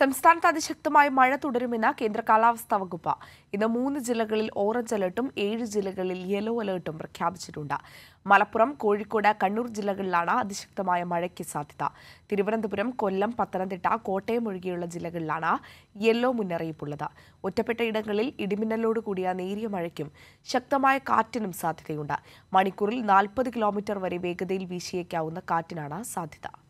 സംസ്ഥാനത്ത് അതിശക്തമായ മഴ തുടരുമെന്ന് കേന്ദ്ര കാലാവസ്ഥാ വകുപ്പ് ഇന്ന് മൂന്ന് ജില്ലകളിൽ ഓറഞ്ച് അലർട്ടും ഏഴ് ജില്ലകളിൽ യെല്ലോ അലർട്ടും പ്രഖ്യാപിച്ചിട്ടുണ്ട് മലപ്പുറം കോഴിക്കോട് കണ്ണൂർ ജില്ലകളിലാണ് അതിശക്തമായ മഴയ്ക്ക് സാധ്യത തിരുവനന്തപുരം കൊല്ലം പത്തനംതിട്ട കോട്ടയം ഒഴികെയുള്ള ജില്ലകളിലാണ് യെല്ലോ മുന്നറിയിപ്പുള്ളത് ഒറ്റപ്പെട്ട ഇടങ്ങളിൽ ഇടിമിന്നലോട് കൂടിയ നേരിയ മഴയ്ക്കും ശക്തമായ കാറ്റിനും സാധ്യതയുണ്ട് മണിക്കൂറിൽ നാൽപ്പത് കിലോമീറ്റർ വരെ വേഗതയിൽ വീശിയേക്കാവുന്ന കാറ്റിനാണ് സാധ്യത